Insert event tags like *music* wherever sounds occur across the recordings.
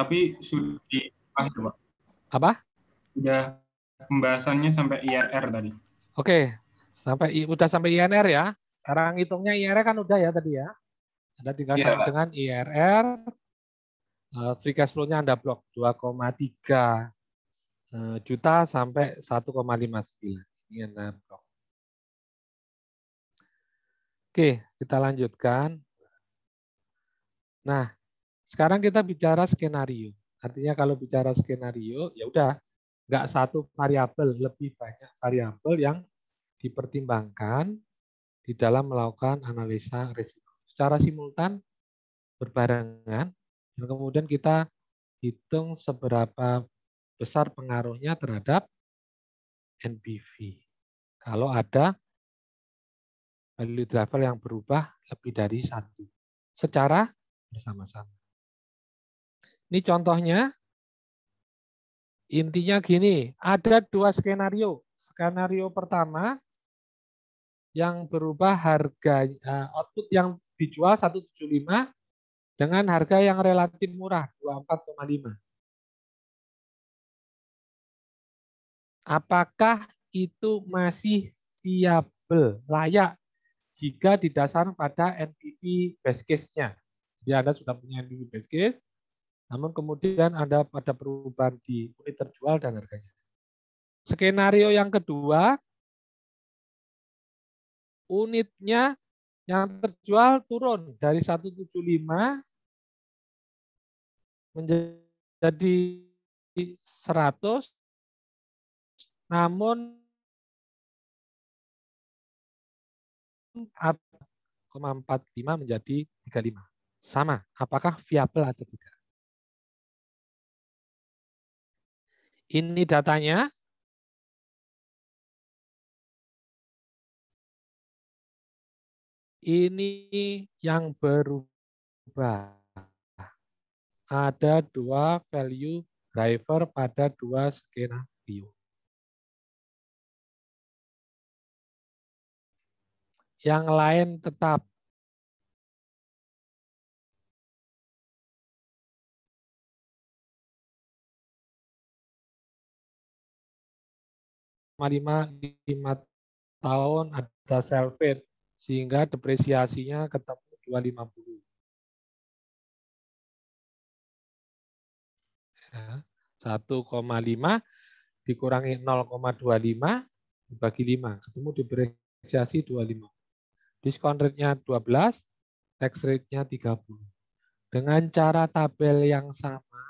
tapi sudah di akhir, Pak. Apa? Sudah pembahasannya sampai IRR tadi. Oke, sampai udah sampai INR ya. Sekarang hitungnya IRR kan udah ya tadi ya. Anda tinggal ya, sama dengan IRR. Eh, free cash flow-nya Anda blok 2,3 eh, juta sampai 1,59. Ini Anda blok. Oke, kita lanjutkan. Nah, sekarang kita bicara skenario. Artinya kalau bicara skenario, ya udah nggak satu variabel, lebih banyak variabel yang dipertimbangkan di dalam melakukan analisa risiko secara simultan berbarengan dan kemudian kita hitung seberapa besar pengaruhnya terhadap NPV. Kalau ada value driver yang berubah lebih dari satu secara bersama-sama. Ini contohnya. Intinya gini, ada dua skenario. Skenario pertama yang berubah harga eh, output yang dijual 175 dengan harga yang relatif murah 24,5. Apakah itu masih viable, layak jika didasarkan pada NPV base case-nya. Jadi Anda sudah punya NPV base case, namun kemudian ada pada perubahan di unit terjual dan harganya. Skenario yang kedua, unitnya yang terjual turun dari 175 menjadi 100 namun koma 45 menjadi 35. Sama, apakah viable atau tidak? Ini datanya. Ini yang berubah. Ada dua value driver pada dua skenario. Yang lain tetap lima lima tahun ada selfit sehingga depresiasinya ketemu 250. Ya, 1,5 dikurangi 0,25 dibagi 5, ketemu depresiasi 25. Diskon rate-nya 12, tax rate-nya 30. Dengan cara tabel yang sama,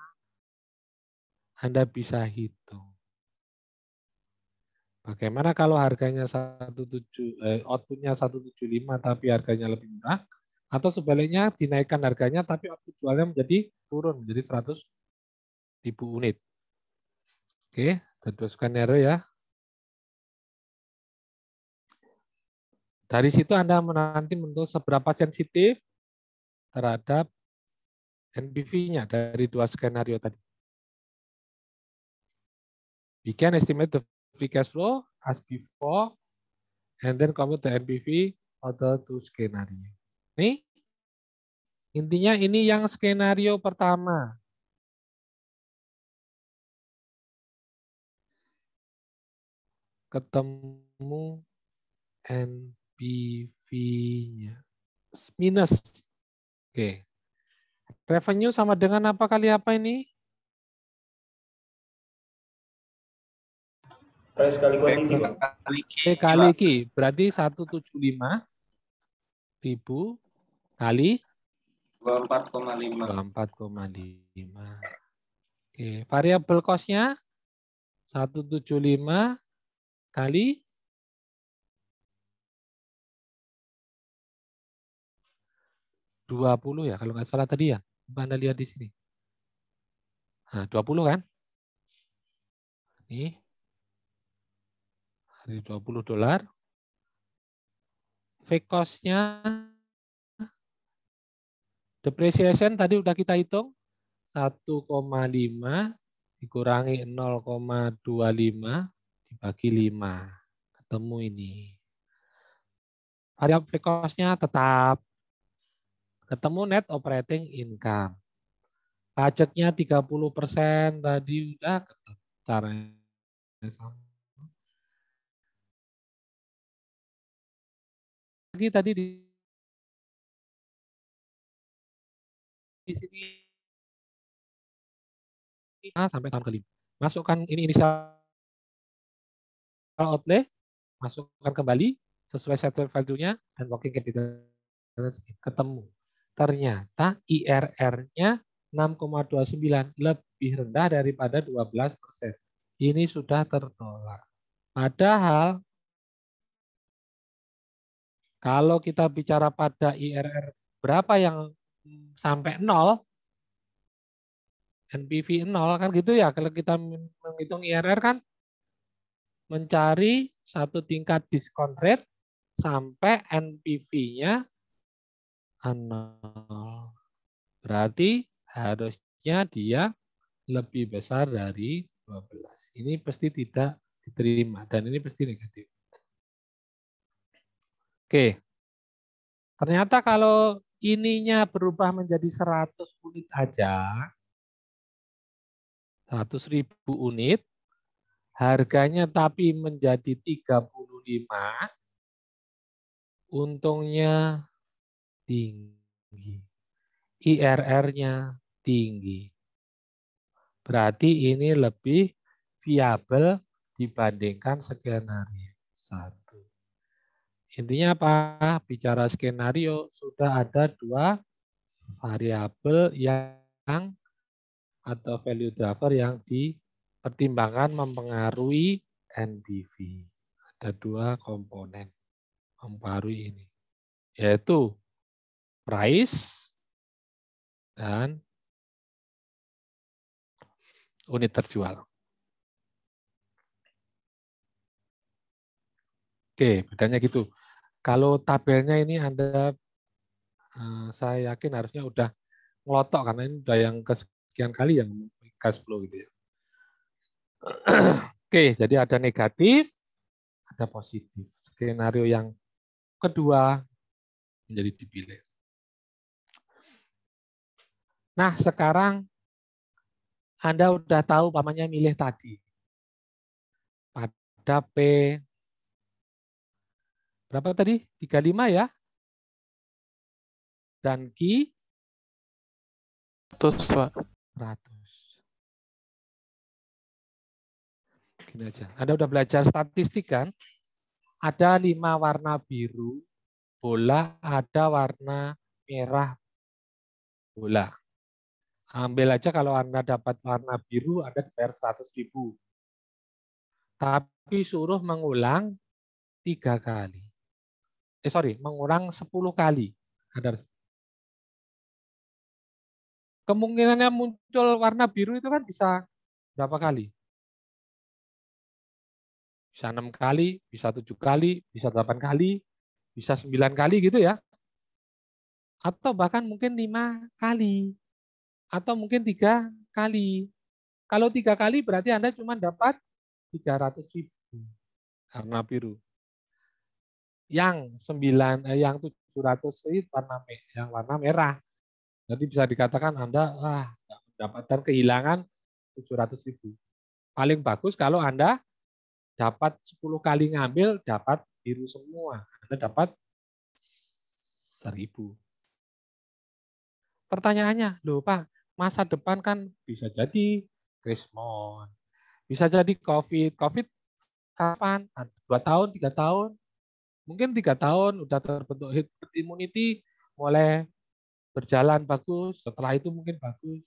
Anda bisa hitung. Bagaimana kalau harganya 17 eh, outputnya 175 tapi harganya lebih murah atau sebaliknya dinaikkan harganya tapi output jualnya menjadi turun menjadi 100 ribu unit. Oke, teruskan skenario ya. Dari situ Anda menanti untuk seberapa sensitif terhadap NPV-nya dari dua skenario tadi. We can estimate the free cash flow as before, and then commit the NPV or the two skenario. Nih, intinya ini yang skenario pertama. Ketemu NPV-nya. Minus. Oke. Okay. Revenue sama dengan apa kali apa ini? Price kali quantity, Pak. Kali, kali Berarti 175 ribu kali 24,5. 24,5. Oke, variabel cost-nya 175 kali dua puluh ya kalau nggak salah tadi ya anda lihat di sini nah, 20 kan ini dari 20 dolar. Fake cost-nya depreciation tadi udah kita hitung 1,5 dikurangi 0,25 dibagi 5. Ketemu ini. Variable fake cost-nya tetap. Ketemu net operating income. Pajaknya 30% tadi udah ketemu. Caranya sama. lagi tadi di di sini nah, sampai tahun kelima. Masukkan ini inisial outlay, masukkan kembali sesuai settle value-nya dan working capital ketemu. Ternyata IRR-nya 6,29 lebih rendah daripada 12 persen. Ini sudah tertolak. Padahal kalau kita bicara pada IRR berapa yang sampai nol, NPV nol kan gitu ya. Kalau kita menghitung IRR kan mencari satu tingkat diskon rate sampai NPV-nya nol. Berarti harusnya dia lebih besar dari 12. Ini pasti tidak diterima dan ini pasti negatif. Oke. Ternyata kalau ininya berubah menjadi 100 unit saja, 100 ribu unit, harganya tapi menjadi 35, untungnya tinggi. IRR-nya tinggi. Berarti ini lebih viable dibandingkan skenario satu. Intinya apa? Bicara skenario sudah ada dua variabel yang atau value driver yang dipertimbangkan mempengaruhi NPV Ada dua komponen mempengaruhi ini, yaitu price dan unit terjual. Oke, bedanya gitu. Kalau tabelnya ini Anda eh, saya yakin harusnya udah ngelotok karena ini udah yang kesekian kali yang cash flow gitu ya. *clears throat* Oke, jadi ada negatif, ada positif. Skenario yang kedua menjadi dipilih. Nah, sekarang anda udah tahu pamannya milih tadi. Pada P, berapa tadi? 35 ya. Dan Ki? 100, Pak. 100. Gini aja. Anda udah belajar statistik kan? Ada lima warna biru bola, ada warna merah bola. Ambil aja kalau Anda dapat warna biru, Anda dibayar 100 ribu. Tapi suruh mengulang tiga kali eh sorry, mengurang 10 kali. Ada kemungkinannya muncul warna biru itu kan bisa berapa kali? Bisa enam kali, bisa tujuh kali, bisa delapan kali, bisa sembilan kali gitu ya. Atau bahkan mungkin lima kali. Atau mungkin tiga kali. Kalau tiga kali berarti Anda cuma dapat 300 ribu Warna biru yang 9 eh, yang 700 itu warna yang warna merah. Jadi bisa dikatakan Anda ah mendapatkan kehilangan 700 Paling bagus kalau Anda dapat 10 kali ngambil dapat biru semua. Anda dapat 1000. Pertanyaannya, loh Pak, masa depan kan bisa jadi krismon, bisa jadi COVID. COVID kapan? Dua tahun, tiga tahun, Mungkin tiga tahun udah terbentuk herd immunity, mulai berjalan bagus, setelah itu mungkin bagus.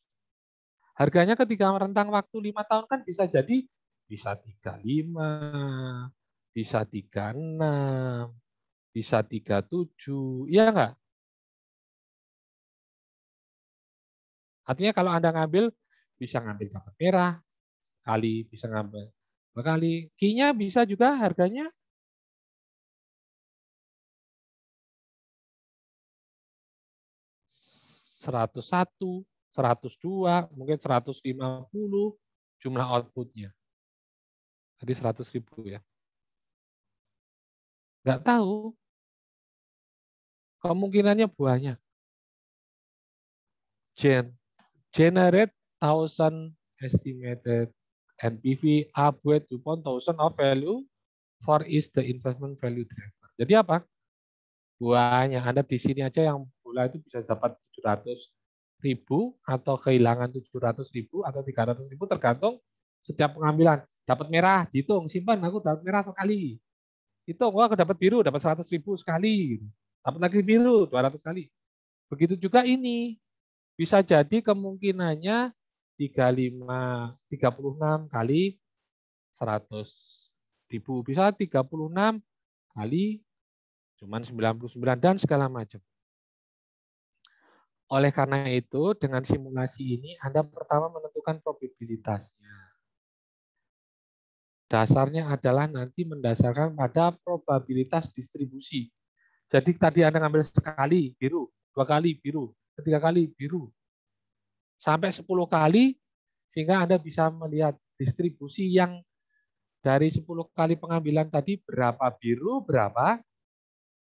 Harganya ketika rentang waktu lima tahun kan bisa jadi bisa 35, bisa 36, bisa 37, iya enggak? Artinya kalau Anda ngambil, bisa ngambil kapal merah, sekali bisa ngambil berkali Kinya bisa juga harganya 101, 102, mungkin 150 jumlah outputnya. Tadi 100 ribu ya. Nggak tahu. Kemungkinannya buahnya Gen. Generate thousand estimated NPV upward to one thousand of value for is the investment value driver. Jadi apa? buahnya Anda di sini aja yang formula itu bisa dapat 700 ribu atau kehilangan 700 ribu atau 300 ribu tergantung setiap pengambilan. Dapat merah, dihitung, simpan, aku dapat merah sekali. Itu wah aku dapat biru, dapat 100 ribu sekali. Dapat lagi biru, 200 kali. Begitu juga ini. Bisa jadi kemungkinannya 35, 36 kali 100 ribu. Bisa 36 kali cuman 99 dan segala macam. Oleh karena itu, dengan simulasi ini, Anda pertama menentukan probabilitasnya. Dasarnya adalah nanti mendasarkan pada probabilitas distribusi. Jadi tadi Anda ngambil sekali biru, dua kali biru, ketiga kali biru, sampai sepuluh kali, sehingga Anda bisa melihat distribusi yang dari sepuluh kali pengambilan tadi berapa biru, berapa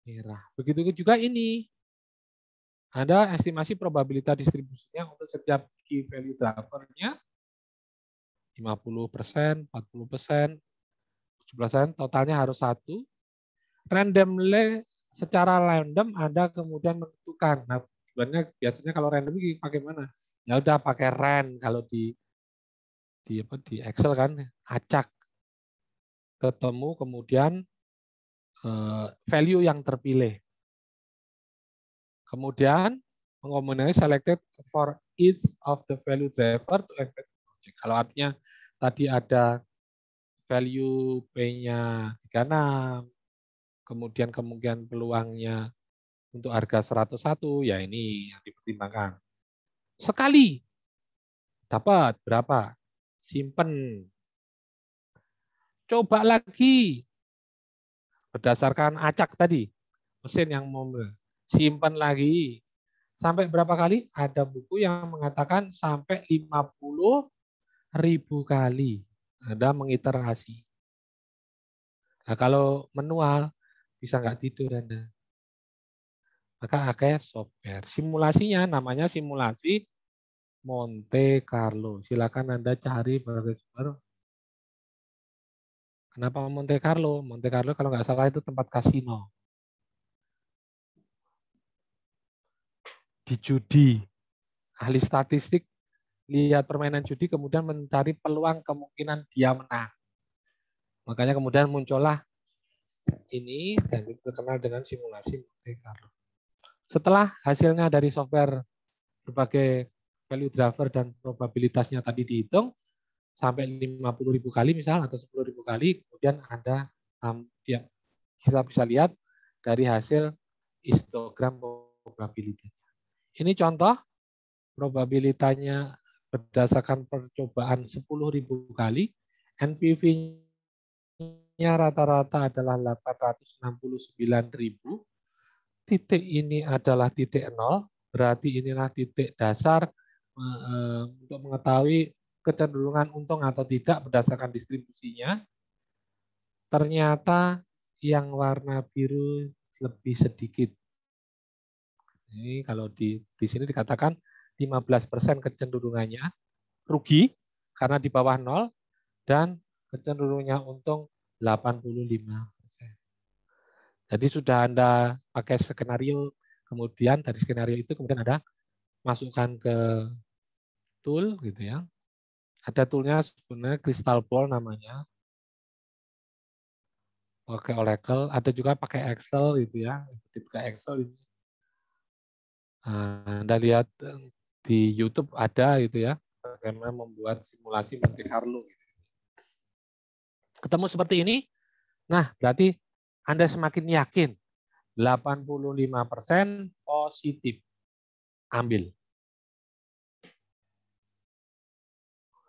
merah. Begitu juga ini. Ada estimasi probabilitas distribusinya untuk setiap key value drivernya 50 persen, 40 persen, 17 persen, totalnya harus satu. Randomly secara random Anda kemudian menentukan. Nah, sebenarnya biasanya kalau random ini pakai Ya udah pakai rand kalau di di apa di Excel kan acak ketemu kemudian eh, value yang terpilih. Kemudian mengomunikasi selected for each of the value driver to effect project. Kalau artinya tadi ada value P-nya 36, kemudian kemungkinan peluangnya untuk harga 101, ya ini yang dipertimbangkan. Sekali dapat berapa? Simpen. Coba lagi berdasarkan acak tadi, mesin yang mau simpan lagi. Sampai berapa kali? Ada buku yang mengatakan sampai 50 ribu kali. Ada mengiterasi. Nah, kalau manual, bisa nggak tidur Anda. Maka akhirnya software. Simulasinya namanya simulasi Monte Carlo. Silakan Anda cari berbagai sumber. Kenapa Monte Carlo? Monte Carlo kalau nggak salah itu tempat kasino. di judi. Ahli statistik lihat permainan judi kemudian mencari peluang kemungkinan dia menang. Makanya kemudian muncullah ini dan dikenal dengan simulasi Monte Carlo. Setelah hasilnya dari software berbagai value driver dan probabilitasnya tadi dihitung sampai 50.000 kali misal atau 10.000 kali kemudian Anda yang bisa bisa lihat dari hasil histogram probabilitas. Ini contoh probabilitasnya berdasarkan percobaan 10.000 kali. NPV-nya rata-rata adalah 869.000. Titik ini adalah titik nol, berarti inilah titik dasar e, untuk mengetahui kecenderungan untung atau tidak berdasarkan distribusinya. Ternyata yang warna biru lebih sedikit ini kalau di, di sini dikatakan 15% kecenderungannya rugi karena di bawah nol dan kecenderungannya untung 85%. Jadi sudah Anda pakai skenario, kemudian dari skenario itu kemudian ada masukkan ke tool gitu ya. Ada toolnya sebenarnya crystal ball namanya. Pakai Oracle, ada juga pakai Excel gitu ya. Ikut ke Excel ini Eh, Anda lihat eh, di YouTube ada gitu ya, bagaimana membuat simulasi Monte Carlo. Gitu. Ketemu seperti ini, nah berarti Anda semakin yakin 85% positif. Ambil.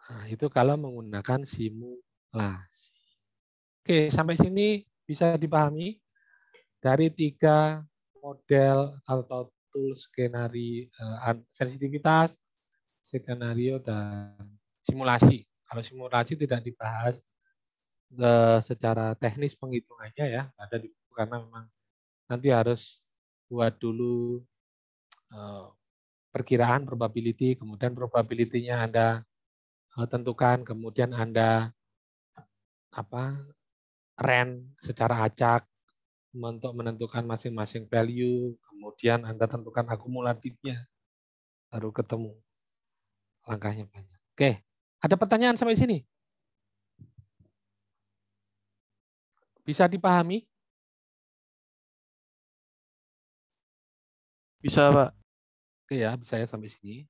Nah, itu kalau menggunakan simulasi. Oke, sampai sini bisa dipahami dari tiga model atau tool skenario uh, sensitivitas, skenario dan simulasi. Kalau simulasi tidak dibahas uh, secara teknis penghitungannya ya, ada di buku karena memang nanti harus buat dulu uh, perkiraan probability, kemudian probability-nya Anda uh, tentukan, kemudian Anda apa rent secara acak untuk menentukan masing-masing value, kemudian Anda tentukan akumulatifnya, baru ketemu langkahnya banyak. Oke, ada pertanyaan sampai sini? Bisa dipahami? Bisa, Pak. Oke ya, bisa ya sampai sini.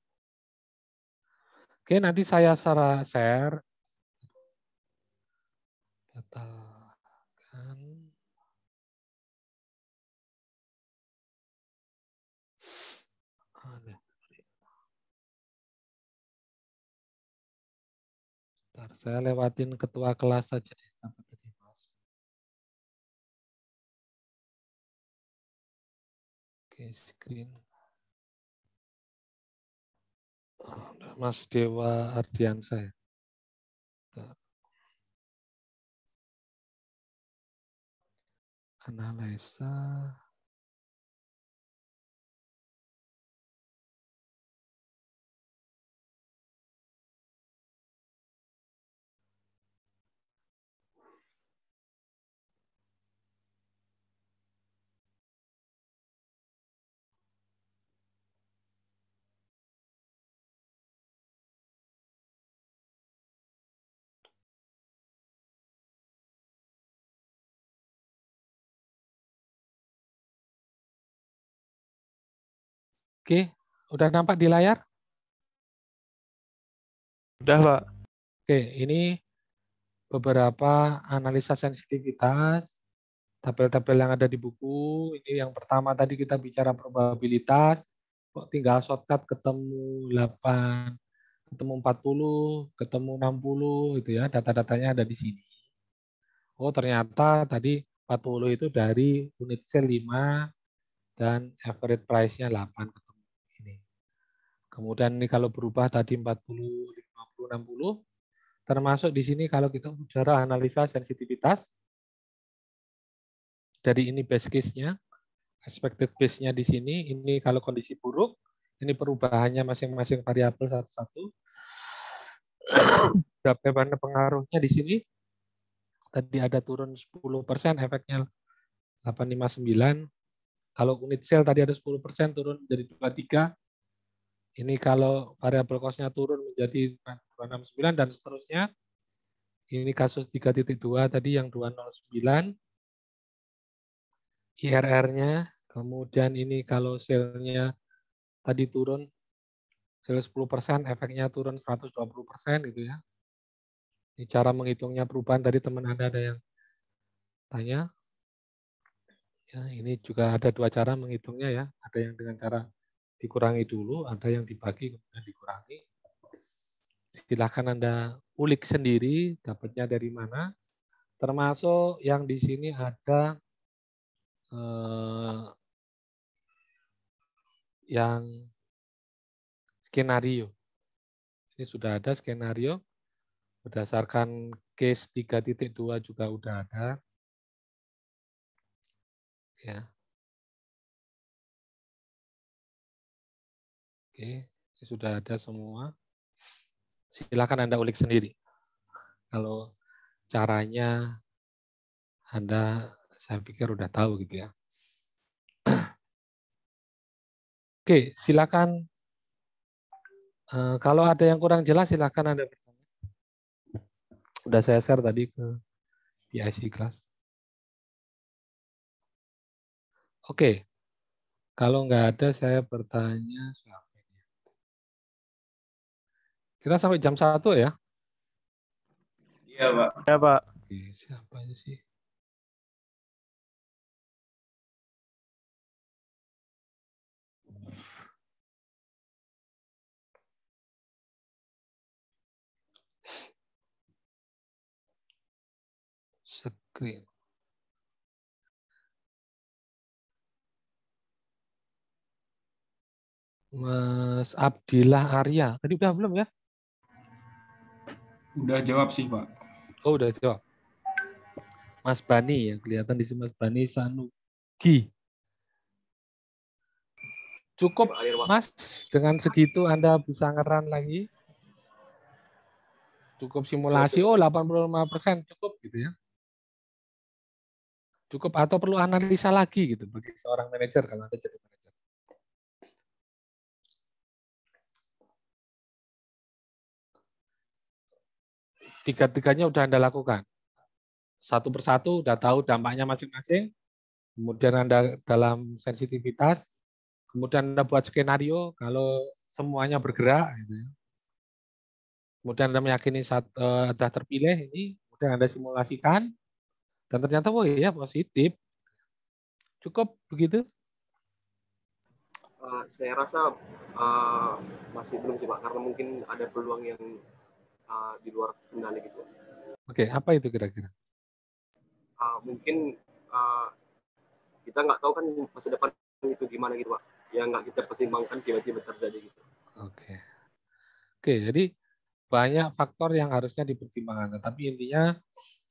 Oke, nanti saya share data Saya lewatin ketua kelas saja deh sampai tadi. Oke, screen. Mas Dewa Ardiansa saya. Analisa. Oke, udah nampak di layar? Udah, Pak. Oke, ini beberapa analisa sensitivitas, tabel-tabel yang ada di buku. Ini yang pertama tadi kita bicara probabilitas, kok tinggal shortcut ketemu 8, ketemu 40, ketemu 60 gitu ya. Data-datanya ada di sini. Oh, ternyata tadi 40 itu dari unit sel 5 dan average price-nya 8. Kemudian ini kalau berubah tadi 40, 50, 60. Termasuk di sini kalau kita bicara analisa sensitivitas. Jadi ini base case-nya. Expected base-nya di sini. Ini kalau kondisi buruk. Ini perubahannya masing-masing variabel satu-satu. *coughs* Berapa pengaruhnya di sini? Tadi ada turun 10%, efeknya 859. Kalau unit sel tadi ada 10%, turun dari 23 ini kalau variabel kosnya turun menjadi 269 dan seterusnya. Ini kasus 3.2 tadi yang 209. IRR-nya, kemudian ini kalau sale-nya tadi turun, sale 10%, efeknya turun 120% gitu ya. Ini cara menghitungnya perubahan tadi teman Anda ada yang tanya. Ya, ini juga ada dua cara menghitungnya ya. Ada yang dengan cara dikurangi dulu, ada yang dibagi kemudian dikurangi. Silahkan Anda ulik sendiri dapatnya dari mana. Termasuk yang di sini ada eh, yang skenario. Ini sudah ada skenario berdasarkan case 3.2 juga sudah ada. Ya. Oke, ya sudah ada semua. Silakan Anda ulik sendiri. Kalau caranya Anda saya pikir udah tahu gitu ya. *clears throat* Oke, silakan Uh, kalau ada yang kurang jelas silakan Anda bertanya. Udah saya share tadi ke PIC kelas. Oke. Okay. Kalau nggak ada saya bertanya siapa? Kita sampai jam 1 ya? Iya, Pak. Iya, Pak. Oke, siapa aja sih? Screen. Mas Abdillah Arya. Tadi udah belum ya? Udah jawab sih, Pak. Oh, udah jawab. Mas Bani ya, kelihatan di sini Mas Bani Sanugi. Cukup Mas dengan segitu Anda bisa ngeran lagi. Cukup simulasi oh 85% persen cukup gitu ya. Cukup atau perlu analisa lagi gitu bagi seorang manajer kalau Anda jadi manajer. tiga-tiganya sudah Anda lakukan. Satu persatu udah tahu dampaknya masing-masing, kemudian Anda dalam sensitivitas, kemudian Anda buat skenario kalau semuanya bergerak, gitu. Ya. kemudian Anda meyakini eh, sudah terpilih ini, kemudian Anda simulasikan, dan ternyata oh ya positif. Cukup begitu? Uh, saya rasa uh, masih belum sih Pak, karena mungkin ada peluang yang uh, di luar kendali gitu. Oke, okay, apa itu kira-kira? Uh, mungkin uh, kita nggak tahu kan masa depan itu gimana gitu pak, yang nggak kita pertimbangkan tiba-tiba terjadi gitu. Oke, okay. oke okay, jadi banyak faktor yang harusnya dipertimbangkan, tapi intinya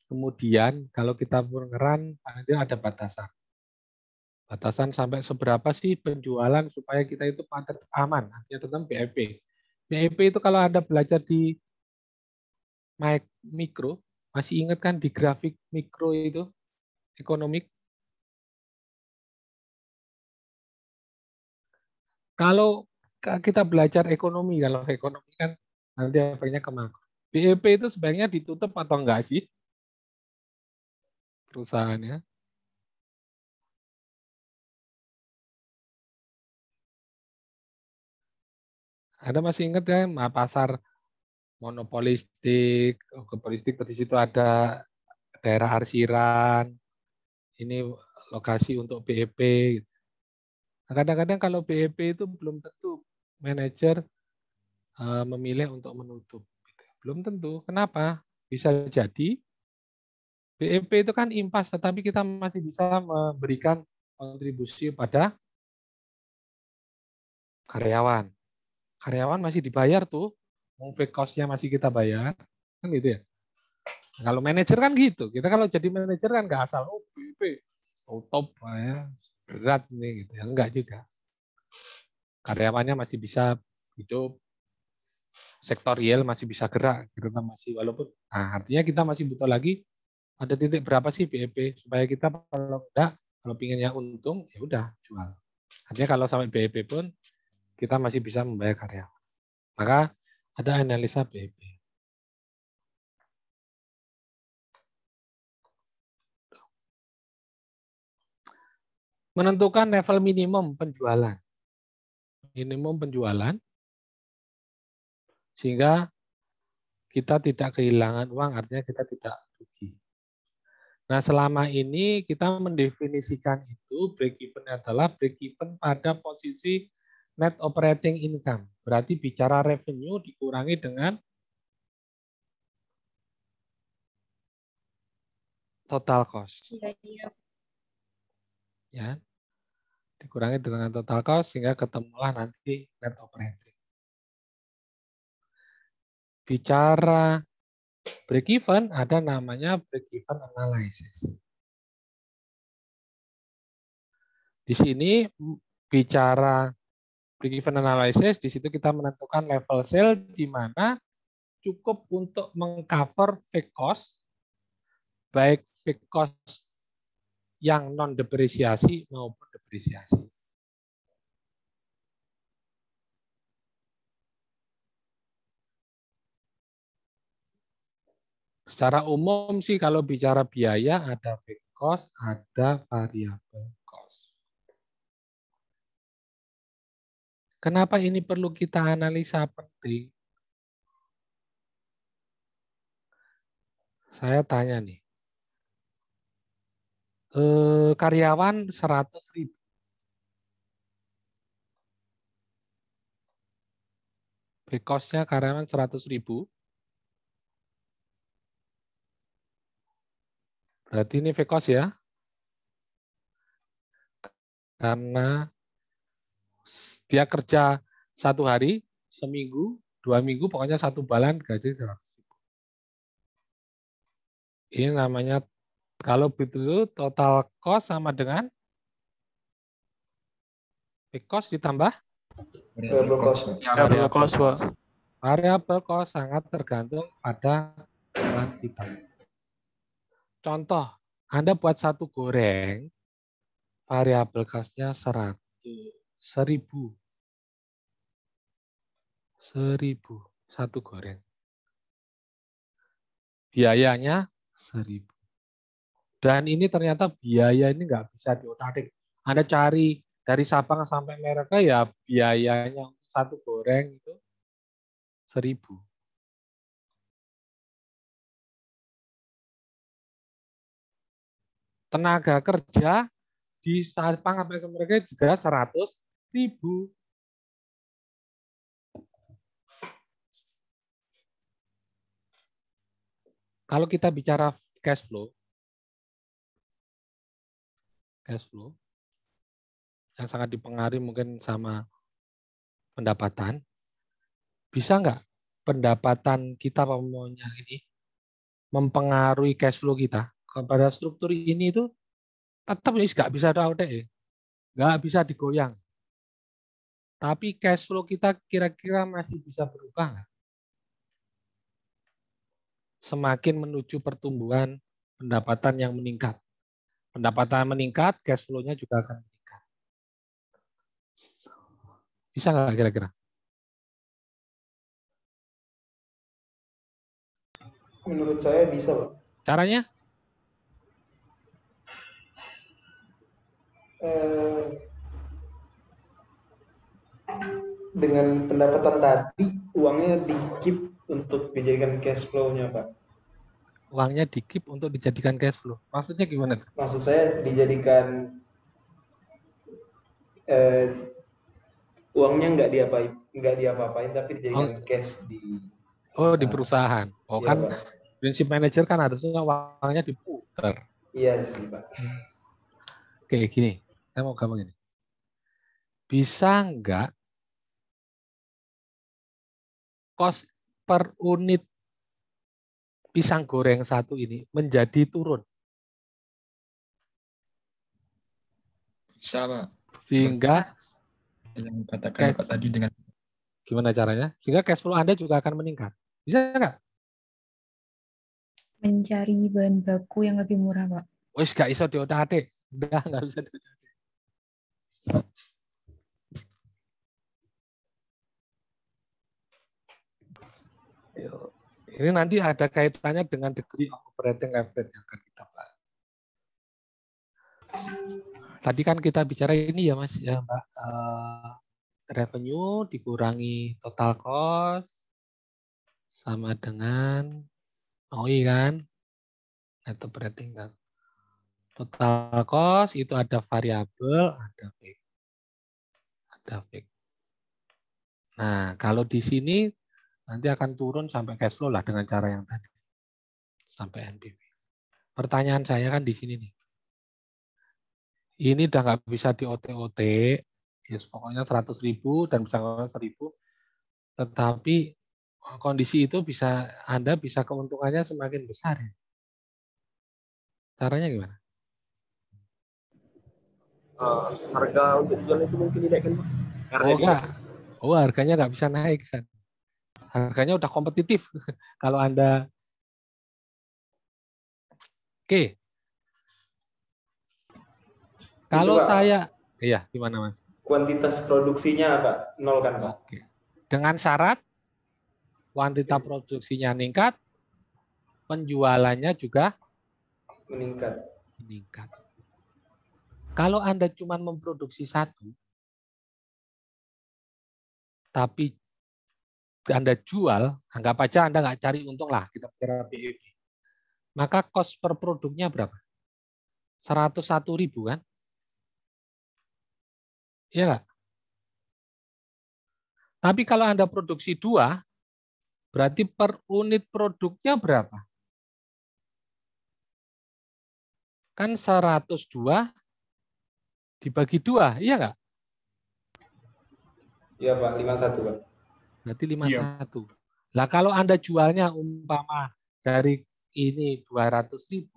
kemudian kalau kita mengeran, ada batasan batasan sampai seberapa sih penjualan supaya kita itu tetap aman artinya tentang BIP BIP itu kalau anda belajar di mic mikro, masih ingat kan di grafik mikro itu ekonomik? Kalau kita belajar ekonomi, kalau ekonomi kan nanti efeknya ke makro. BEP itu sebaiknya ditutup atau enggak sih perusahaannya? Ada masih ingat ya pasar monopolistik, oligopolistik Tadi situ ada daerah arsiran. Ini lokasi untuk BEP. kadang-kadang kalau BEP itu belum tentu manajer eh, memilih untuk menutup. Belum tentu. Kenapa? Bisa jadi BEP itu kan impas, tetapi kita masih bisa memberikan kontribusi pada karyawan. Karyawan masih dibayar tuh fixed cost-nya masih kita bayar, kan gitu ya. Nah, kalau manajer kan gitu. Kita kalau jadi manajer kan nggak asal oh, oh top, tutup ah, ya berat nih gitu ya. Enggak juga. Karyawannya masih bisa hidup, sektor real masih bisa gerak, kita gitu kan, masih walaupun nah, artinya kita masih butuh lagi ada titik berapa sih BEP supaya kita kalau enggak kalau pinginnya untung ya udah jual. Artinya kalau sampai BEP pun kita masih bisa membayar karyawan. Maka ada analisa BB. Menentukan level minimum penjualan. Minimum penjualan sehingga kita tidak kehilangan uang, artinya kita tidak rugi. Nah, selama ini kita mendefinisikan itu break even adalah break even pada posisi net operating income. Berarti bicara revenue dikurangi dengan total cost. Iya, iya. Ya, Dikurangi dengan total cost sehingga ketemulah nanti net operating. Bicara break even ada namanya break even analysis. Di sini bicara break even analysis di situ kita menentukan level sale di mana cukup untuk mengcover fixed cost baik fixed cost yang non depresiasi maupun depresiasi. Secara umum sih kalau bicara biaya ada fixed cost, ada variabel. Kenapa ini perlu kita analisa penting? Saya tanya nih. Eh, karyawan 100 ribu. Bekosnya karyawan 100 ribu. Berarti ini vekos ya. Karena dia kerja satu hari, seminggu, dua minggu, pokoknya satu bulan gaji 100 ribu. Ini namanya, kalau begitu total cost sama dengan fixed cost ditambah? Variable cost. Ya, variable cost, Pak. Variable cost sangat tergantung pada kuantitas. Contoh, Anda buat satu goreng, variable cost-nya 100, 1000 seribu satu goreng. Biayanya seribu. Dan ini ternyata biaya ini nggak bisa diotak-atik. Anda cari dari Sabang sampai Merauke ya biayanya untuk satu goreng itu seribu. Tenaga kerja di Sabang sampai mereka juga seratus ribu. kalau kita bicara cash flow, cash flow yang sangat dipengaruhi mungkin sama pendapatan, bisa nggak pendapatan kita pemohonnya ini mempengaruhi cash flow kita kepada struktur ini itu tetap ini nggak bisa deh, ya. nggak bisa digoyang. Tapi cash flow kita kira-kira masih bisa berubah nggak? semakin menuju pertumbuhan pendapatan yang meningkat. Pendapatan meningkat, cash flow-nya juga akan meningkat. Bisa nggak kira-kira? Menurut saya bisa, Pak. Caranya? Eh, dengan pendapatan tadi, uangnya di keep untuk dijadikan cash flow-nya, Pak? Uangnya dikip untuk dijadikan cash flow. Maksudnya gimana? Maksud saya dijadikan eh, uangnya nggak diapain, nggak diapa-apain, tapi dijadikan oh. cash di. Oh, perusahaan. di perusahaan. Oh, iya, kan Pak. prinsip manajer kan harusnya uangnya diputar. Iya sih, Pak. Oke, gini. Saya mau gampang ini. Bisa nggak cost per unit pisang goreng satu ini menjadi turun? Sama. Sehingga yang katakan cash, tadi dengan gimana caranya? Sehingga cash flow Anda juga akan meningkat. Bisa nggak? Mencari bahan baku yang lebih murah, Pak. Wes gak iso diotak-atik. Udah nggak bisa diotak Ini nanti ada kaitannya dengan degree of operating leverage yang akan kita bahas. Tadi kan kita bicara ini ya Mas ya Mbak uh, revenue dikurangi total cost sama dengan OI oh iya kan net operating kan. Total cost itu ada variabel, ada fixed Ada fixed. Nah, kalau di sini Nanti akan turun sampai cash flow lah dengan cara yang tadi. Sampai NPV. Pertanyaan saya kan di sini nih. Ini udah nggak bisa di OT-OT, ya, yes, pokoknya 100 ribu dan bisa 100 ribu. Tetapi kondisi itu bisa Anda bisa keuntungannya semakin besar. Ya? Caranya gimana? Uh, harga untuk jual itu mungkin tidak Pak. harga oh, Oh, harganya nggak bisa naik. San harganya udah kompetitif *laughs* kalau Anda Oke. Kalau Coba, saya iya gimana Mas? Kuantitas produksinya apa? Nol kan, Pak? Oke. Dengan syarat kuantitas produksinya meningkat, penjualannya juga meningkat. Meningkat. Kalau Anda cuma memproduksi satu, tapi anda jual, anggap aja Anda nggak cari untung lah, kita bicara BEP. Maka cost per produknya berapa? 101 ribu kan? Iya nggak? Tapi kalau Anda produksi dua, berarti per unit produknya berapa? Kan 102 dibagi dua, iya nggak? Iya Pak, 51 Pak. Berarti 51. Iya. Lah kalau Anda jualnya umpama dari ini 200.000,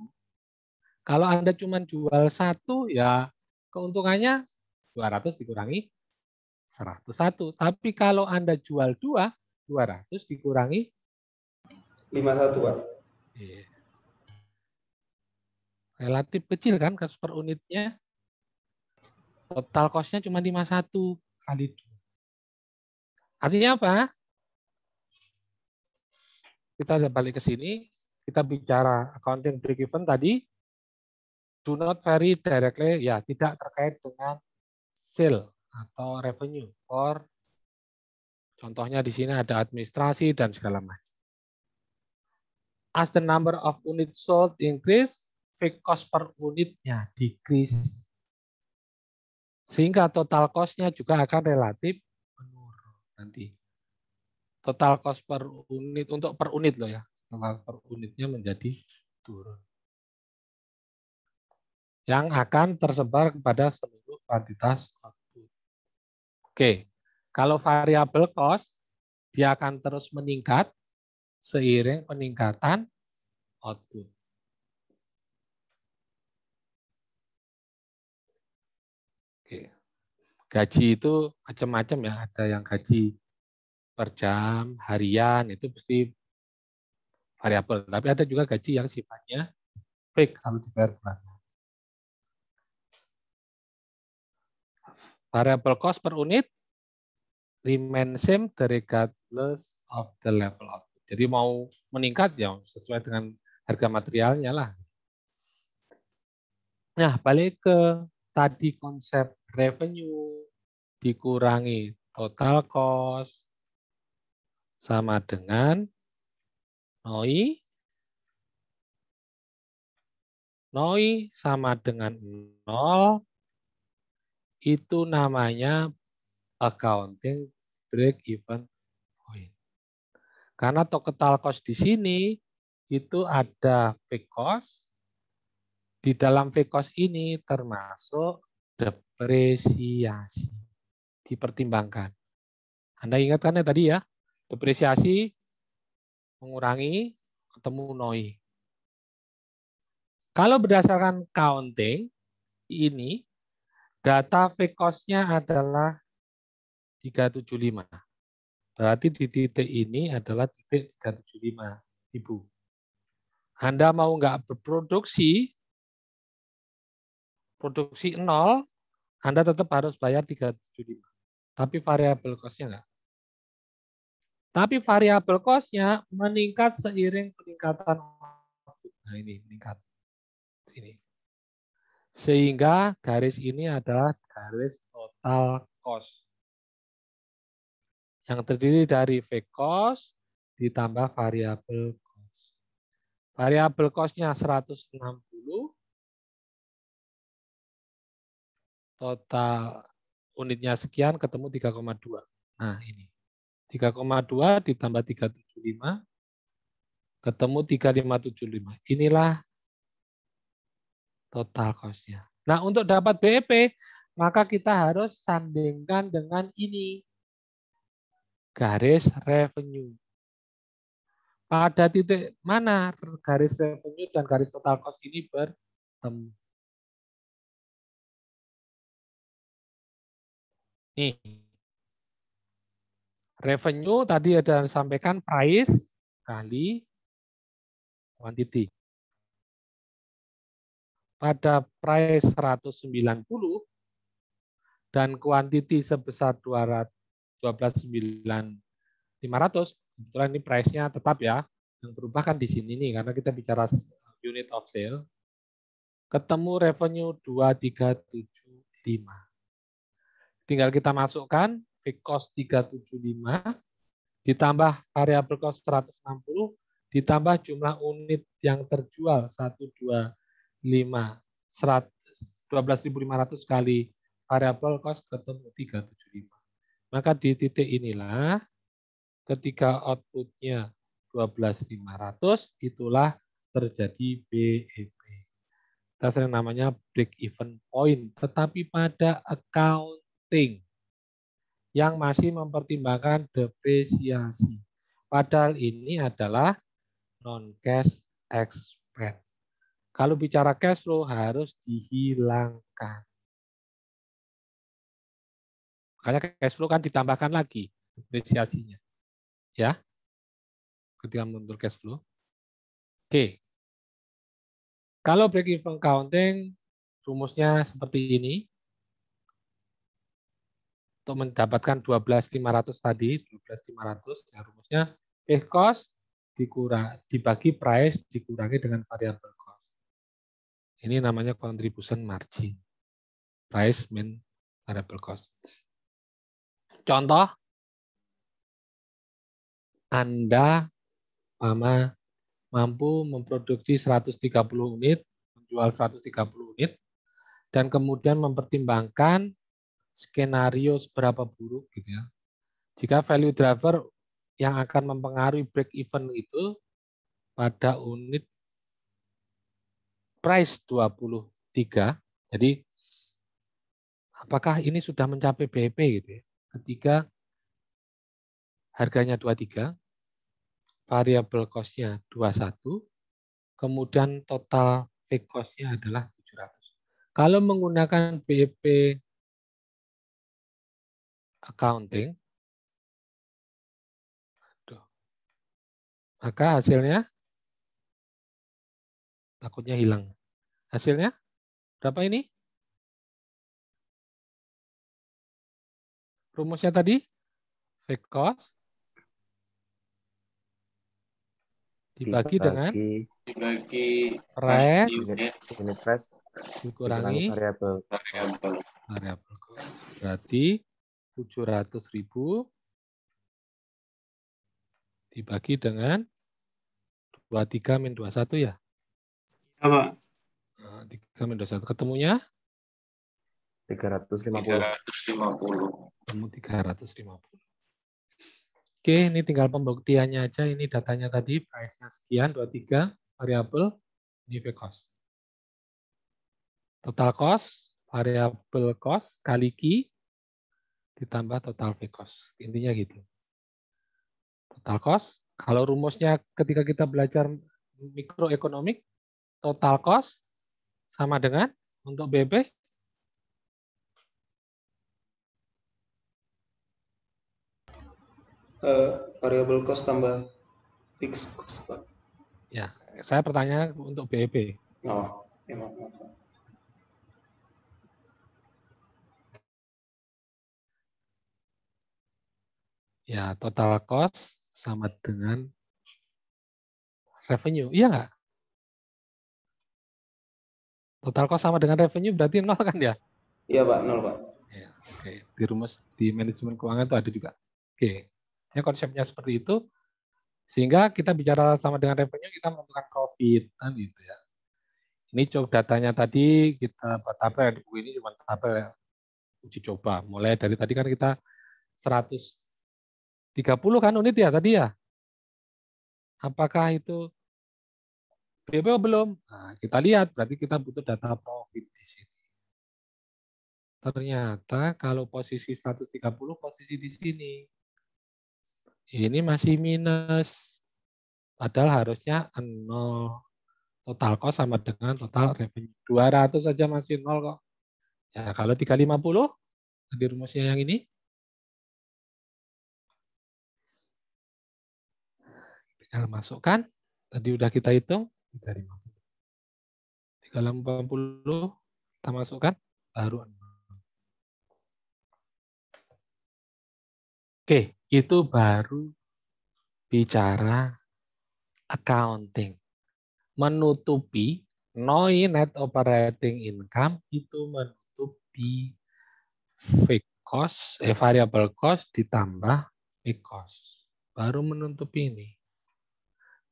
kalau Anda cuma jual satu, ya keuntungannya 200 dikurangi 101. Tapi kalau Anda jual dua, 200 dikurangi 51, Pak. Iya. Relatif kecil kan cost per unitnya. Total cost-nya cuma 51 kali Artinya apa? Kita balik ke sini, kita bicara accounting break even tadi, do not vary directly, ya tidak terkait dengan sale atau revenue, or contohnya di sini ada administrasi dan segala macam. As the number of unit sold increase, fixed cost per unitnya decrease. Sehingga total cost-nya juga akan relatif nanti. Total cost per unit untuk per unit loh ya. Total per unitnya menjadi turun. Yang akan tersebar kepada seluruh kuantitas output. Oke, kalau variabel cost, dia akan terus meningkat seiring peningkatan output. gaji itu macam-macam ya ada yang gaji per jam harian itu pasti variabel tapi ada juga gaji yang sifatnya fix kalau dibayar bulanan Variabel cost per unit remain same regardless of the level of jadi mau meningkat ya sesuai dengan harga materialnya lah. Nah, balik ke tadi konsep revenue, dikurangi total cost sama dengan NOI. NOI sama dengan nol Itu namanya accounting break even point. Karena total cost di sini itu ada fixed cost. Di dalam fixed cost ini termasuk depresiasi dipertimbangkan. Anda ingatkan ya tadi ya, depresiasi mengurangi ketemu noi. Kalau berdasarkan counting ini data VCOS-nya adalah 375. Berarti di titik ini adalah titik 375 ribu. Anda mau nggak berproduksi, produksi nol, Anda tetap harus bayar 375 tapi variabel cost-nya enggak. Tapi variabel cost meningkat seiring peningkatan output. Nah ini meningkat. Ini. Sehingga garis ini adalah garis total cost. Yang terdiri dari V cost ditambah variabel cost. Variabel cost-nya 160. Total unitnya sekian ketemu 3,2. Nah, ini. 3,2 ditambah 375 ketemu 3575. Inilah total kosnya Nah, untuk dapat BEP, maka kita harus sandingkan dengan ini. Garis revenue. Pada titik mana garis revenue dan garis total cost ini bertemu. Nih. Revenue tadi ada sampaikan price kali quantity. Pada price 190 dan quantity sebesar 12,500, kebetulan ini price-nya tetap ya, yang berubah kan di sini nih karena kita bicara unit of sale. Ketemu revenue 2375. Tinggal kita masukkan fixed cost 375 ditambah variable cost 160 ditambah jumlah unit yang terjual 125 12.500 kali variable cost ketemu 375. Maka di titik inilah ketika outputnya 12.500 itulah terjadi BEP. Kita sering namanya break even point. Tetapi pada account penting yang masih mempertimbangkan depresiasi. Padahal ini adalah non-cash expense. Kalau bicara cash flow harus dihilangkan. Makanya cash flow kan ditambahkan lagi depresiasinya. Ya. Ketika menurut cash flow. Oke. Kalau break even counting rumusnya seperti ini untuk mendapatkan 12.500 tadi, 12.500 ya rumusnya P cost dikurang, dibagi price dikurangi dengan variable cost. Ini namanya contribution margin. Price min variable cost. Contoh, Anda Mama mampu memproduksi 130 unit, menjual 130 unit, dan kemudian mempertimbangkan skenario seberapa buruk gitu ya. Jika value driver yang akan mempengaruhi break even itu pada unit price 23. Jadi apakah ini sudah mencapai BEP gitu ya. Ketika harganya 23, variabel cost-nya 21, kemudian total fixed cost-nya adalah 700. Kalau menggunakan BEP accounting, maka hasilnya takutnya hilang. Hasilnya berapa ini? Rumusnya tadi fixed cost dibagi, dibagi dengan dibagi price unit price dikurangi variabel variabel cost. Berarti 700 ribu dibagi dengan 23 min 21 ya? Ya, Pak. 3 min 21. Ketemunya? 350. 350. Ketemu 350. Oke, ini tinggal pembuktiannya aja. Ini datanya tadi, price-nya sekian, 23, variabel, ini cost. Total cost, variabel cost, kali key, ditambah total V cost. Intinya gitu. Total cost, kalau rumusnya ketika kita belajar mikroekonomik, total cost sama dengan untuk BB Uh, eh, variable cost tambah fixed cost, Pak. Ya, saya pertanyaan untuk BEP. Oh, ya, maaf, maaf. Ya, total cost sama dengan revenue. Iya nggak? Total cost sama dengan revenue berarti nol kan ya? Iya Pak, nol Pak. Ya, oke. Okay. Di rumus di manajemen keuangan itu ada juga. Oke. Okay. Ya, konsepnya seperti itu. Sehingga kita bicara sama dengan revenue, kita menentukan profit. Kan gitu ya. Ini coba datanya tadi, kita buat tabel. Ini cuma tabel ya. uji coba. Mulai dari tadi kan kita 100 30 kan unit ya tadi ya? Apakah itu BPO belum? Nah, kita lihat, berarti kita butuh data profit di sini. Ternyata kalau posisi 130 posisi di sini. Ini masih minus. Padahal harusnya 0. Total cost sama dengan total revenue. 200 saja masih 0 kok. Ya, kalau 350 di rumusnya yang ini Tinggal masukkan. Tadi udah kita hitung. 350. 350 kita masukkan. Baru Oke, itu baru bicara accounting. Menutupi NOI net operating income itu menutupi fixed cost, eh, variable cost ditambah fixed cost. Baru menutupi ini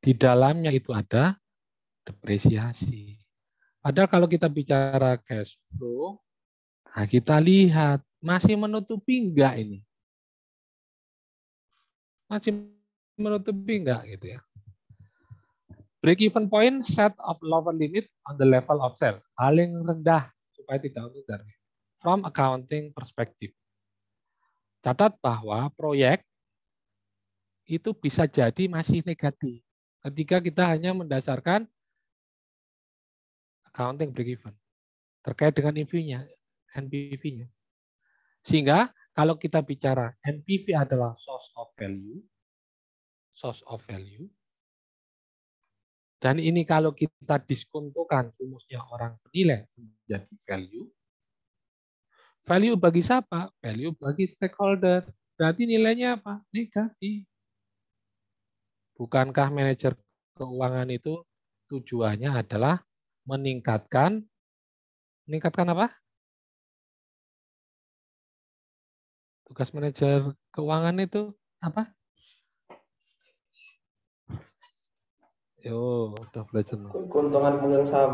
di dalamnya itu ada depresiasi. Padahal kalau kita bicara cash flow, nah kita lihat masih menutupi enggak ini? Masih menutupi enggak gitu ya? Break even point set of lower limit on the level of sale. Paling rendah supaya tidak untung From accounting perspective. Catat bahwa proyek itu bisa jadi masih negatif ketika kita hanya mendasarkan accounting break even terkait dengan npv nya NPV-nya. Sehingga kalau kita bicara NPV adalah source of value, source of value, dan ini kalau kita diskontokan rumusnya orang penilai menjadi value, value bagi siapa? Value bagi stakeholder. Berarti nilainya apa? Negatif. Bukankah manajer keuangan itu tujuannya adalah meningkatkan meningkatkan apa? Tugas manajer keuangan itu apa? Yo, udah belajar. Keuntungan pemegang saham.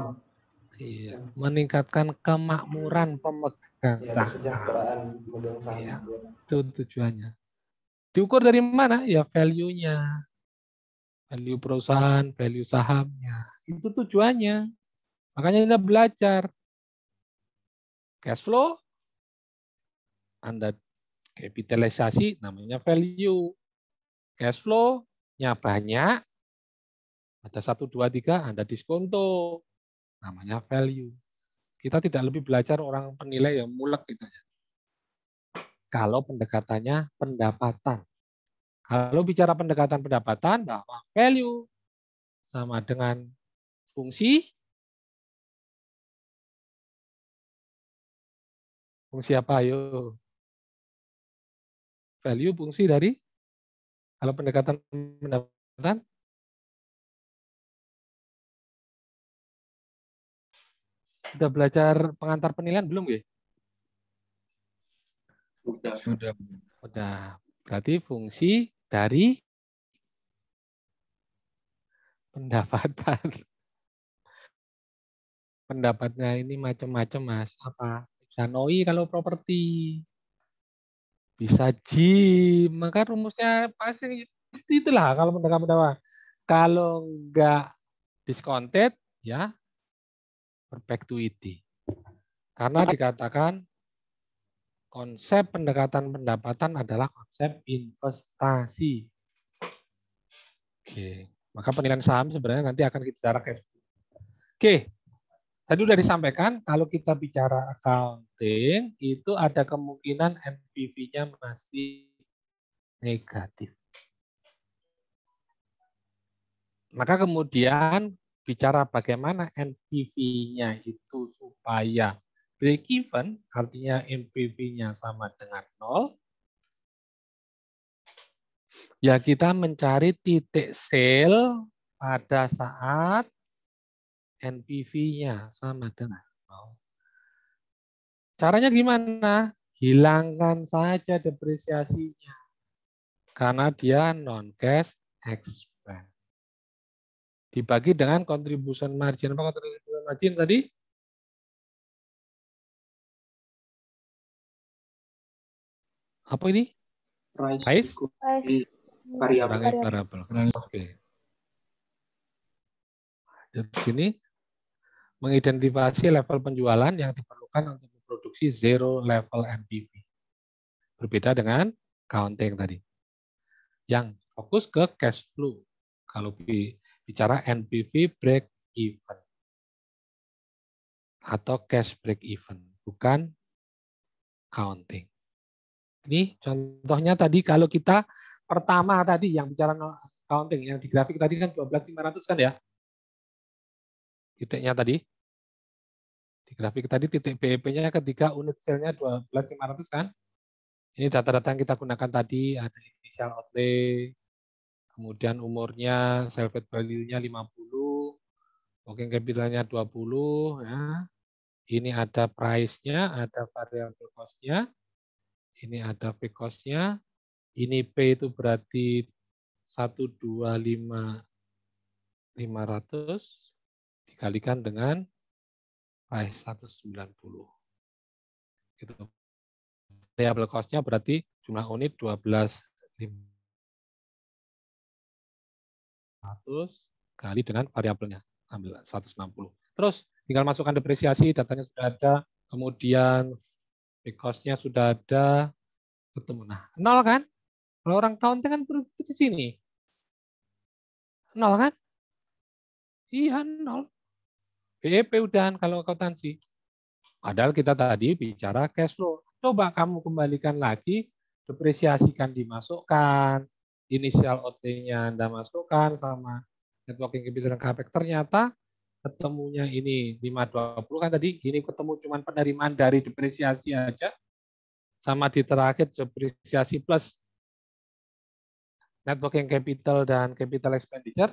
Iya, meningkatkan kemakmuran pemegang ya, Kesejahteraan pemegang saham. Iya, itu tujuannya. Diukur dari mana? Ya value-nya value perusahaan, value sahamnya. Itu tujuannya. Makanya Anda belajar. Cash flow, Anda kapitalisasi namanya value. Cash flow-nya banyak, ada satu dua tiga, Anda diskonto, namanya value. Kita tidak lebih belajar orang penilai yang mulek gitu ya. Kalau pendekatannya pendapatan. Kalau bicara pendekatan pendapatan bahwa value sama dengan fungsi fungsi apa ayo value fungsi dari kalau pendekatan pendapatan sudah belajar pengantar penilaian belum ya? Sudah. Sudah. Sudah. Berarti fungsi dari pendapatan. *laughs* Pendapatnya ini macam-macam, Mas. Apa? Bisa NOI kalau properti. Bisa gym. Maka rumusnya pasti, pasti itulah kalau pendapatan. Kalau enggak discounted, ya perpetuity. Karena dikatakan konsep pendekatan pendapatan adalah konsep investasi. Oke, maka penilaian saham sebenarnya nanti akan kita bicara cash Oke, tadi sudah disampaikan kalau kita bicara accounting itu ada kemungkinan npv nya masih negatif. Maka kemudian bicara bagaimana NPV-nya itu supaya break even artinya MPV-nya sama dengan nol, ya kita mencari titik sale pada saat NPV-nya sama dengan nol. Caranya gimana? Hilangkan saja depresiasinya karena dia non cash expense. Dibagi dengan contribution margin. Apa contribution margin tadi? apa ini? Price. Price. Variabel. Variabel. Oke. Okay. Di sini mengidentifikasi level penjualan yang diperlukan untuk memproduksi zero level NPV. Berbeda dengan counting tadi. Yang fokus ke cash flow. Kalau bicara NPV break even atau cash break even, bukan counting. Ini contohnya tadi kalau kita pertama tadi yang bicara accounting yang di grafik tadi kan 12.500 kan ya. Titiknya tadi. Di grafik tadi titik BEP-nya ketika unit selnya 12.500 kan. Ini data-data yang kita gunakan tadi ada initial outlay, kemudian umurnya, self value-nya 50, working capital-nya 20 ya. Ini ada price-nya, ada variable cost-nya, ini ada v nya Ini P itu berarti 125.500 500 dikalikan dengan pi 190. Gitu. Variable cost-nya berarti jumlah unit 12 kali dengan variabelnya ambil 160. Terus tinggal masukkan depresiasi, datanya sudah ada, kemudian because-nya sudah ada ketemu. Nah, nol kan? Kalau orang counting kan berhenti di sini. Nol kan? Iya, nol. BEP e udahan kalau akuntansi. Padahal kita tadi bicara cash flow. Coba kamu kembalikan lagi, depresiasikan dimasukkan, inisial OT-nya Anda masukkan sama networking capital capex. Ternyata ketemunya ini 520 kan tadi ini ketemu cuman penerimaan dari depresiasi aja sama di terakhir depresiasi plus networking capital dan capital expenditure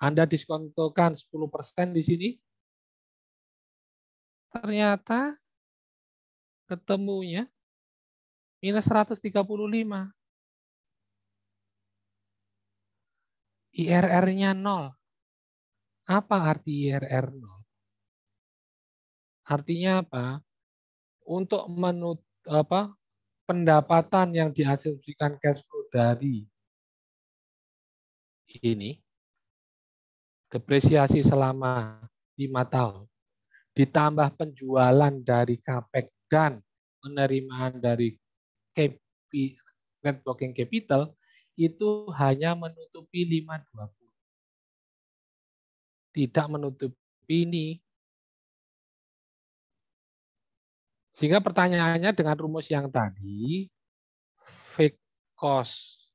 Anda diskontokan 10% di sini ternyata ketemunya minus 135 IRR-nya 0 apa arti IRR 0? Artinya apa? Untuk menut apa pendapatan yang dihasilkan cash flow dari ini depresiasi selama lima tahun ditambah penjualan dari capex dan penerimaan dari net working capital itu hanya menutupi 520 tidak menutup ini. Sehingga pertanyaannya dengan rumus yang tadi, fixed cost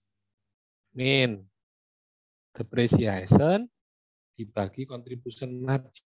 min depreciation dibagi contribution margin.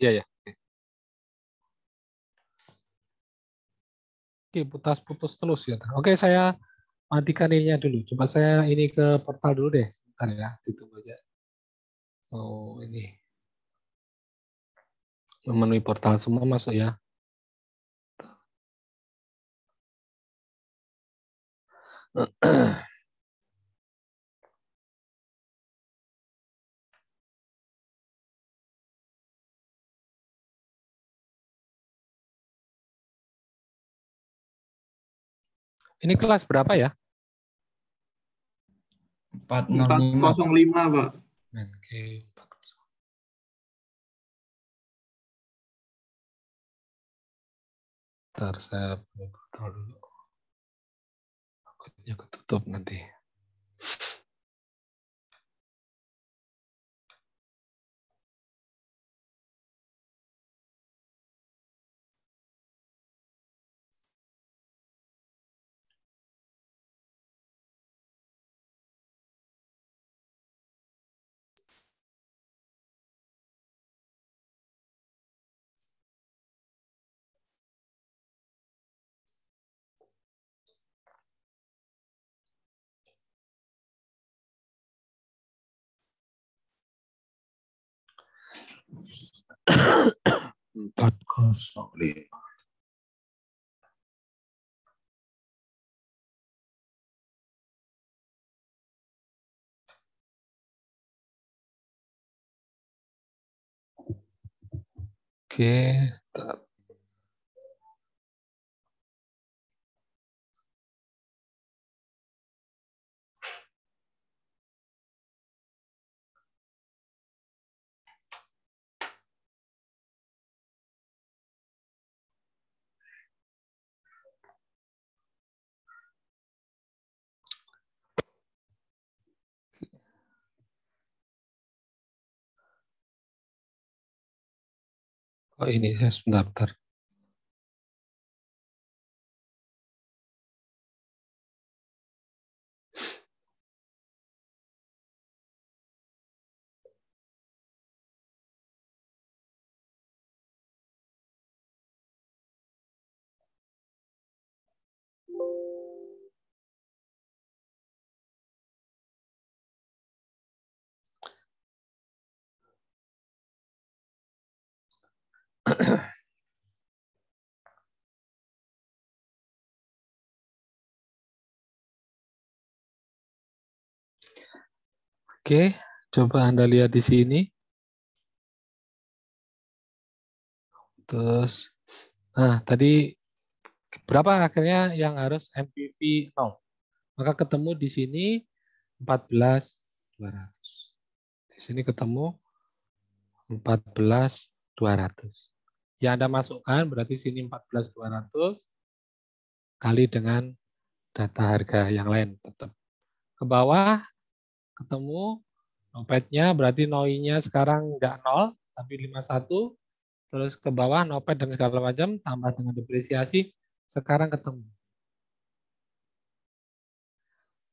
Iya, ya. Oke, putus-putus terus ya. Oke, saya matikan ininya dulu. Coba saya ini ke portal dulu deh. Bentar ya, ditunggu aja. Oh, ini. Memenuhi portal semua masuk ya. *clears throat* Ini kelas berapa ya? 405, 405 Pak. Oke. Bentar, saya buka dulu. Takutnya ketutup nanti. empat kosong Oke, okay, Oh ini saya sudah bentar. Oke, coba Anda lihat di sini. Terus, nah tadi berapa akhirnya yang harus MPV 0? Maka ketemu di sini 14 200. Di sini ketemu 14 200 yang Anda masukkan berarti sini 14.200 kali dengan data harga yang lain tetap. Ke bawah ketemu nopetnya berarti noinya sekarang nggak nol tapi 51 terus ke bawah nopet dan segala macam tambah dengan depresiasi sekarang ketemu.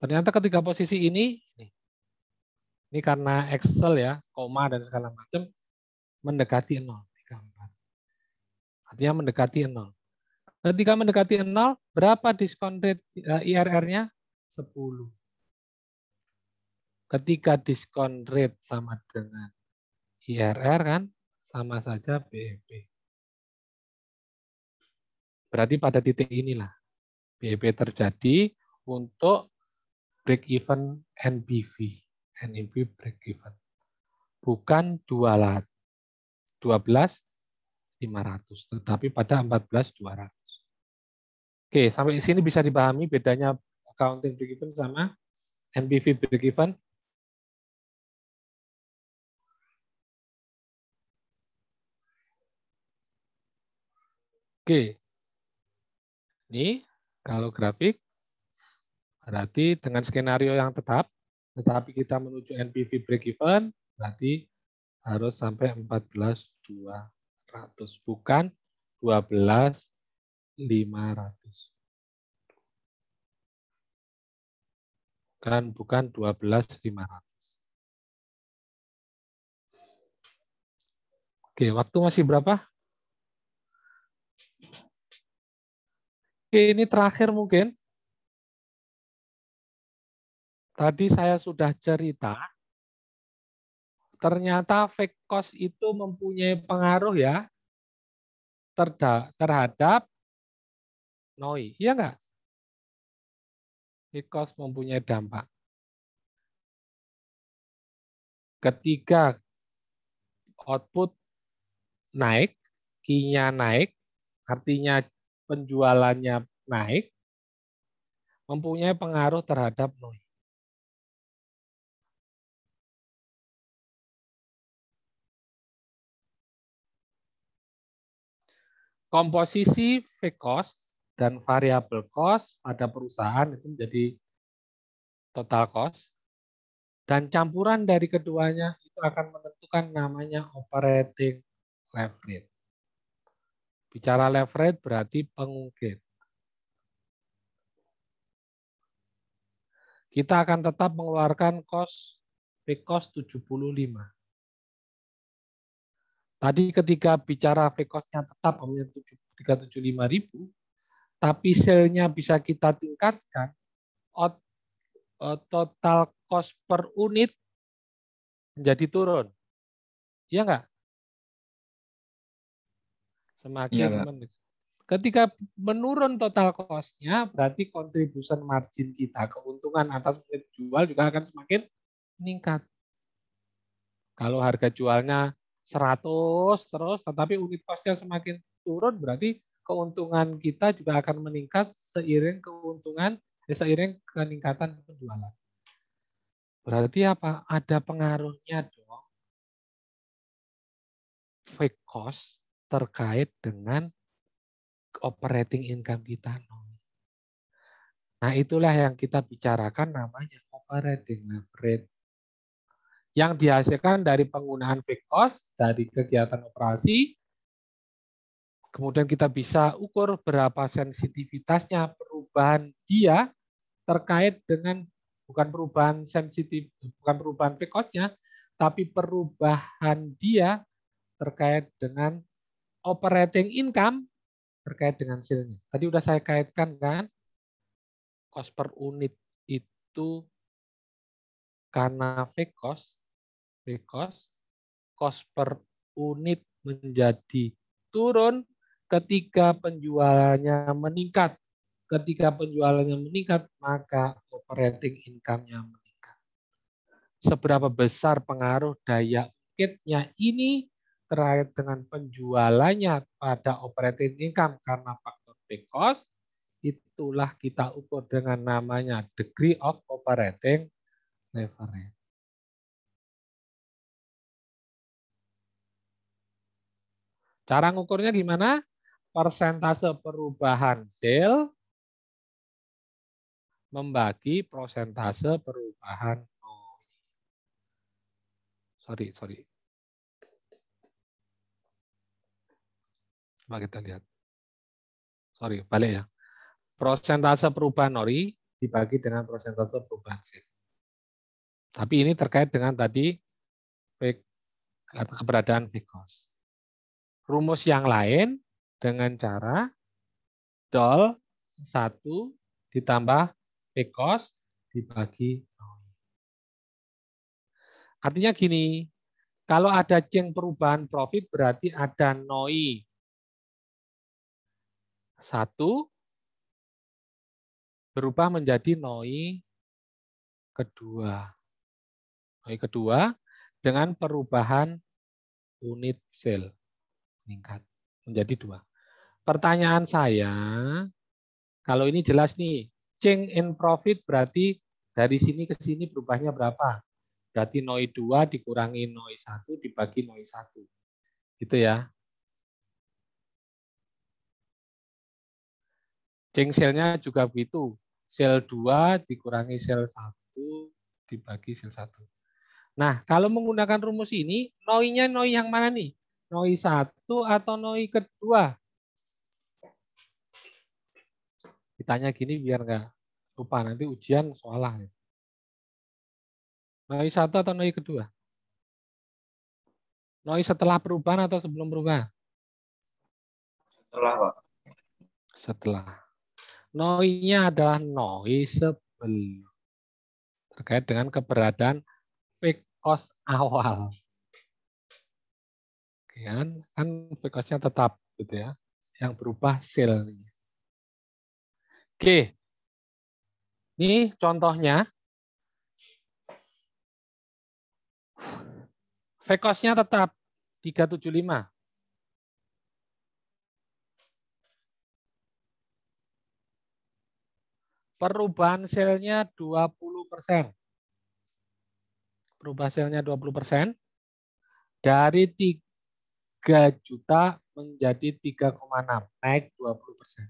Ternyata ketiga posisi ini, ini karena Excel ya, koma dan segala macam mendekati nol artinya mendekati nol. Ketika mendekati nol, berapa diskon rate eh, IRR-nya? 10. Ketika diskon rate sama dengan IRR kan sama saja BEP. Berarti pada titik inilah BEP terjadi untuk break even NPV, NPV e break even. Bukan dua 12 500, tetapi pada 14 200. Oke, sampai sini bisa dipahami bedanya accounting break even sama NPV break even. Oke. Ini kalau grafik berarti dengan skenario yang tetap tetapi kita menuju NPV break even berarti harus sampai 14.200 ratus bukan 12 500. Kan bukan 12 500. Oke, waktu masih berapa? Oke, ini terakhir mungkin. Tadi saya sudah cerita Ternyata fixed cost itu mempunyai pengaruh ya terhadap NOI. Iya enggak? Fixed cost mempunyai dampak. Ketika output naik, kinya naik, artinya penjualannya naik, mempunyai pengaruh terhadap NOI. komposisi fixed cost dan variable cost pada perusahaan itu menjadi total cost dan campuran dari keduanya itu akan menentukan namanya operating leverage. Bicara leverage berarti pengungkit. Kita akan tetap mengeluarkan cost fixed cost 75 Tadi ketika bicara VCOS-nya tetap hanya 375 ribu, tapi selnya bisa kita tingkatkan, eh, total cost per unit menjadi turun. Iya enggak? Semakin ya, menurun. Ketika menurun total cost-nya, berarti kontribusi margin kita, keuntungan atas unit jual juga akan semakin meningkat. Kalau harga jualnya 100 terus, tetapi unit cost-nya semakin turun, berarti keuntungan kita juga akan meningkat seiring keuntungan, eh, seiring peningkatan penjualan. Berarti apa? Ada pengaruhnya dong fixed cost terkait dengan operating income kita. Nah itulah yang kita bicarakan namanya operating leverage yang dihasilkan dari penggunaan fixed cost dari kegiatan operasi. Kemudian kita bisa ukur berapa sensitivitasnya perubahan dia terkait dengan bukan perubahan sensitif, bukan perubahan fixed cost tapi perubahan dia terkait dengan operating income terkait dengan hasilnya. Tadi udah saya kaitkan kan, cost per unit itu karena fixed cost because cost per unit menjadi turun ketika penjualannya meningkat. Ketika penjualannya meningkat, maka operating income-nya meningkat. Seberapa besar pengaruh daya ukitnya ini terkait dengan penjualannya pada operating income karena faktor big cost, itulah kita ukur dengan namanya degree of operating leverage. Cara ngukurnya gimana? Persentase perubahan sel membagi persentase perubahan Sorry, sorry. Coba kita lihat. Sorry, balik ya. Persentase perubahan nori dibagi dengan persentase perubahan sel. Tapi ini terkait dengan tadi keberadaan Vicos rumus yang lain dengan cara dol 1 ditambah P dibagi 0. Artinya gini, kalau ada ceng perubahan profit berarti ada NOI satu berubah menjadi NOI kedua. NOI kedua dengan perubahan unit sel meningkat menjadi dua. Pertanyaan saya, kalau ini jelas nih, change in profit berarti dari sini ke sini berubahnya berapa? Berarti NOI 2 dikurangi NOI 1 dibagi NOI 1. Gitu ya. Change sale juga begitu. Sel 2 dikurangi sel 1 dibagi sel 1. Nah, kalau menggunakan rumus ini, NOI-nya NOI yang mana nih? Noi satu atau Noi kedua? Ditanya gini biar nggak lupa nanti ujian soalah. Noi satu atau Noi kedua? Noi setelah perubahan atau sebelum perubahan? Setelah, Pak. Setelah. Noinya adalah Noi sebelum. Terkait dengan keberadaan cost awal bagian kan frekuensinya tetap gitu ya yang berubah sel. Oke. Ini contohnya. frekuensinya tetap 375. Perubahan selnya 20 persen. Perubahan selnya 20 persen. Dari 3 juta menjadi 3,6, naik 20 persen.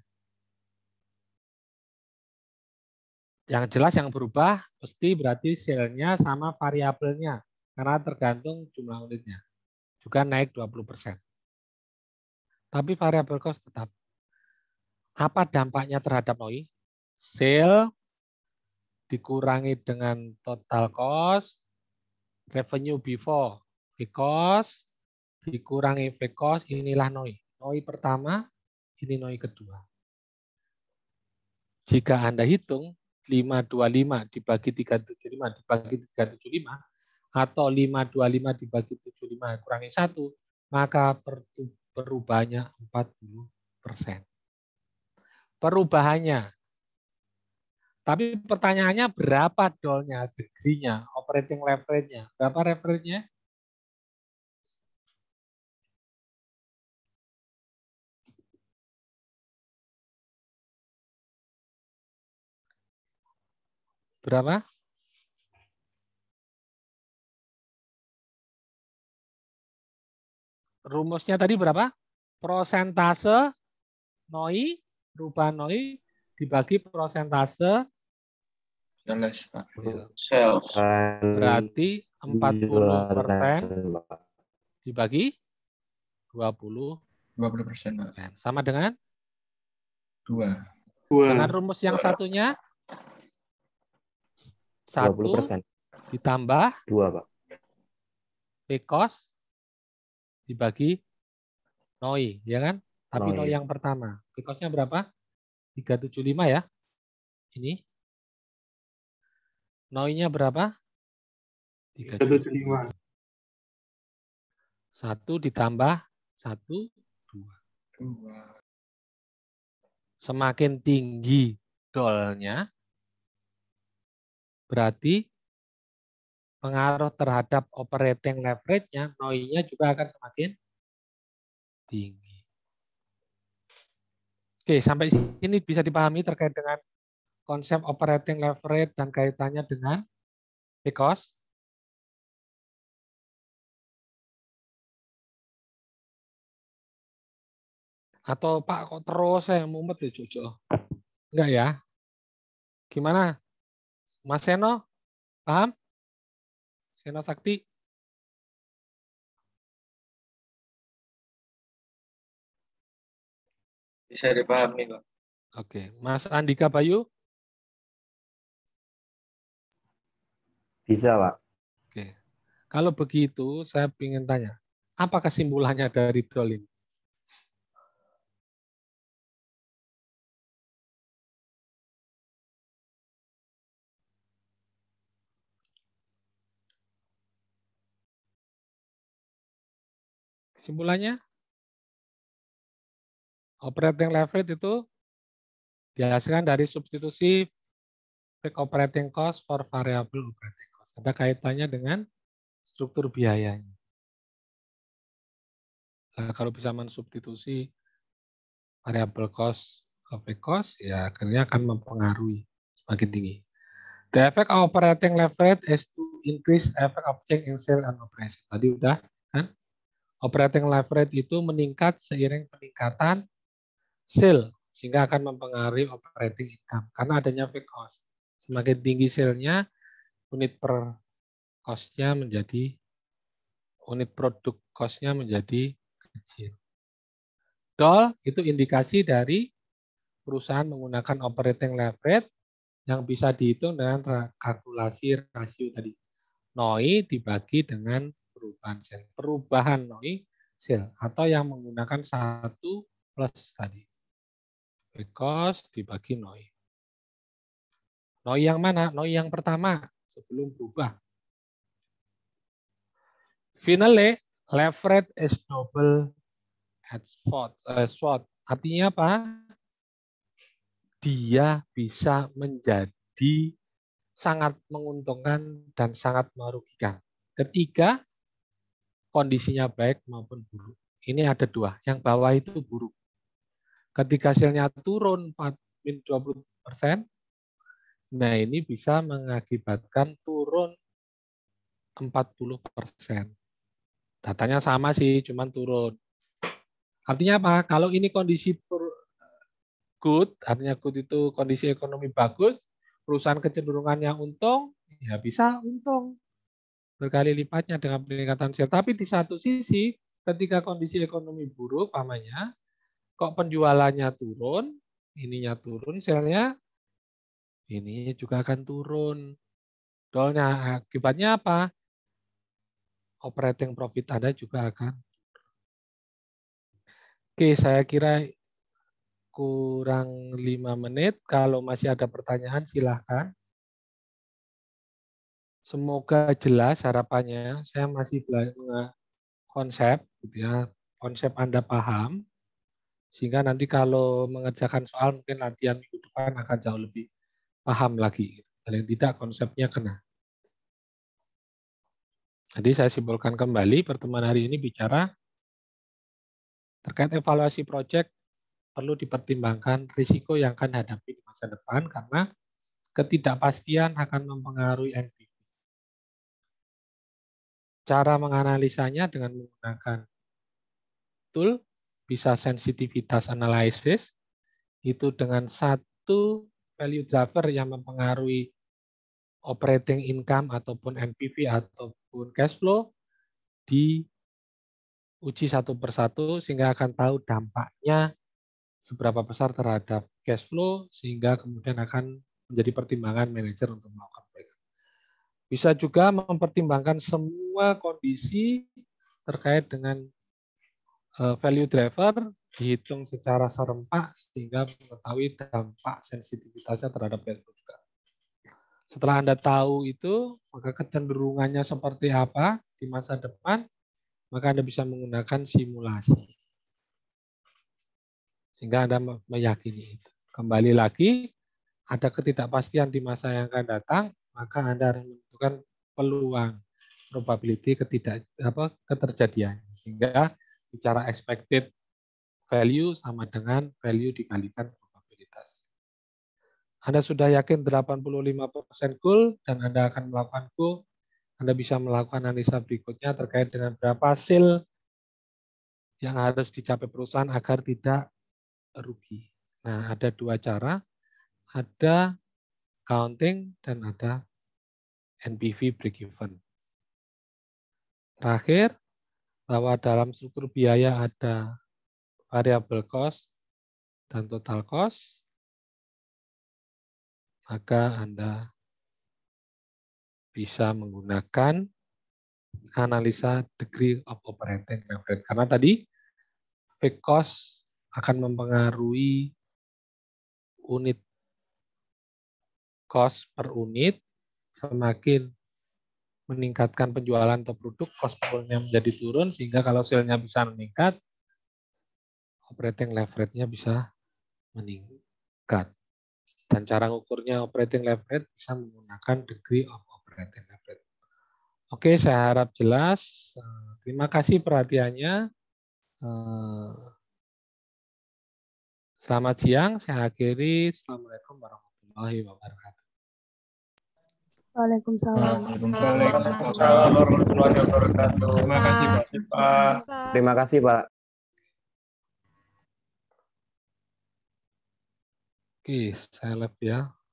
Yang jelas yang berubah pasti berarti selnya sama variabelnya karena tergantung jumlah unitnya. Juga naik 20 persen. Tapi variabel cost tetap. Apa dampaknya terhadap NOI? Sale dikurangi dengan total cost, revenue before because dikurangi cos, inilah noi. Noi pertama, ini noi kedua. Jika Anda hitung 525 dibagi 375 dibagi 375 atau 525 dibagi 75 kurangi 1, maka perubahannya 40 persen. Perubahannya. Tapi pertanyaannya berapa dolnya, degree-nya, operating leverage-nya? Berapa leverage-nya? Berapa? Rumusnya tadi berapa? Prosentase NOI, rupa NOI dibagi prosentase sel. Berarti 40 dibagi 20 20 Sama dengan? 2. Dengan rumus yang satunya? Satu ditambah dua pak. cos dibagi noi, ya kan? Tapi noi, noi yang pertama. cosnya berapa? 375 ya. Ini. Noinya berapa? 375. Satu ditambah satu dua. Semakin tinggi dolnya, Berarti pengaruh terhadap operating leverage-nya, NOI-nya juga akan semakin tinggi. Oke, sampai sini bisa dipahami terkait dengan konsep operating leverage dan kaitannya dengan because. Atau Pak kok terus saya mumet ya Jojo? Enggak ya? Gimana? Mas Seno, paham? Seno Sakti? Bisa dipahami, Pak. Oke. Mas Andika Bayu? Bisa, Pak. Oke. Kalau begitu, saya ingin tanya, apa kesimpulannya dari dol Kesimpulannya, operating leverage itu dihasilkan dari substitusi fixed operating cost for variable operating cost. Ada kaitannya dengan struktur biayanya. Nah, kalau bisa mensubstitusi variable cost ke fixed cost, ya akhirnya akan mempengaruhi semakin tinggi. The effect of operating leverage is to increase effect of change in sales and operation. Tadi udah kan? operating leverage itu meningkat seiring peningkatan sale sehingga akan mempengaruhi operating income karena adanya fixed cost. Semakin tinggi sale-nya, unit per cost-nya menjadi unit produk cost-nya menjadi kecil. Dol itu indikasi dari perusahaan menggunakan operating leverage yang bisa dihitung dengan kalkulasi rasio tadi. NOI dibagi dengan perubahan sel, perubahan noi sel atau yang menggunakan satu plus tadi. Because dibagi noi. Noi yang mana? Noi yang pertama sebelum berubah. Finally, leverage is double at spot Uh, eh, spot Artinya apa? Dia bisa menjadi sangat menguntungkan dan sangat merugikan. Ketiga, kondisinya baik maupun buruk. Ini ada dua, yang bawah itu buruk. Ketika hasilnya turun 20 persen, nah ini bisa mengakibatkan turun 40 persen. Datanya sama sih, cuman turun. Artinya apa? Kalau ini kondisi good, artinya good itu kondisi ekonomi bagus, perusahaan kecenderungannya untung, ya bisa untung berkali lipatnya dengan peningkatan share. Tapi di satu sisi ketika kondisi ekonomi buruk pamannya, kok penjualannya turun, ininya turun, misalnya ini juga akan turun. Dolnya akibatnya apa? Operating profit Anda juga akan Oke, saya kira kurang lima menit. Kalau masih ada pertanyaan, silahkan semoga jelas harapannya. Saya masih belajar konsep, gitu ya. Konsep Anda paham, sehingga nanti kalau mengerjakan soal mungkin latihan minggu depan akan jauh lebih paham lagi. Paling tidak konsepnya kena. Jadi saya simpulkan kembali pertemuan hari ini bicara terkait evaluasi proyek perlu dipertimbangkan risiko yang akan hadapi di masa depan karena ketidakpastian akan mempengaruhi cara menganalisanya dengan menggunakan tool bisa sensitivitas analysis itu dengan satu value driver yang mempengaruhi operating income ataupun NPV ataupun cash flow di uji satu persatu sehingga akan tahu dampaknya seberapa besar terhadap cash flow sehingga kemudian akan menjadi pertimbangan manajer untuk melakukan bisa juga mempertimbangkan semua kondisi terkait dengan eh, value driver dihitung secara serempak sehingga mengetahui dampak sensitivitasnya terhadap Facebook juga. Setelah Anda tahu itu, maka kecenderungannya seperti apa di masa depan, maka Anda bisa menggunakan simulasi. Sehingga Anda meyakini itu. Kembali lagi, ada ketidakpastian di masa yang akan datang, maka Anda harus menentukan peluang probability ketidak apa keterjadian sehingga bicara expected value sama dengan value dikalikan probabilitas. Anda sudah yakin 85% goal dan Anda akan melakukan goal, Anda bisa melakukan analisa berikutnya terkait dengan berapa hasil yang harus dicapai perusahaan agar tidak rugi. Nah, ada dua cara. Ada accounting, dan ada NPV break-even. Terakhir, bahwa dalam struktur biaya ada variable cost dan total cost, maka Anda bisa menggunakan analisa degree of operating leverage. Karena tadi fixed cost akan mempengaruhi unit cost per unit, semakin meningkatkan penjualan atau produk, cost per unitnya menjadi turun, sehingga kalau sale-nya bisa meningkat, operating leverage-nya bisa meningkat. Dan cara ngukurnya operating leverage bisa menggunakan degree of operating leverage. Oke, saya harap jelas. Eh, terima kasih perhatiannya. Eh, selamat siang, saya akhiri. Assalamualaikum warahmatullahi wabarakatuh warahmatullahi wabarakatuh. Waalaikumsalam. Waalaikumsalam warahmatullahi wabarakatuh. Terima kasih Pak. Terima kasih Pak. Oke, saya live ya.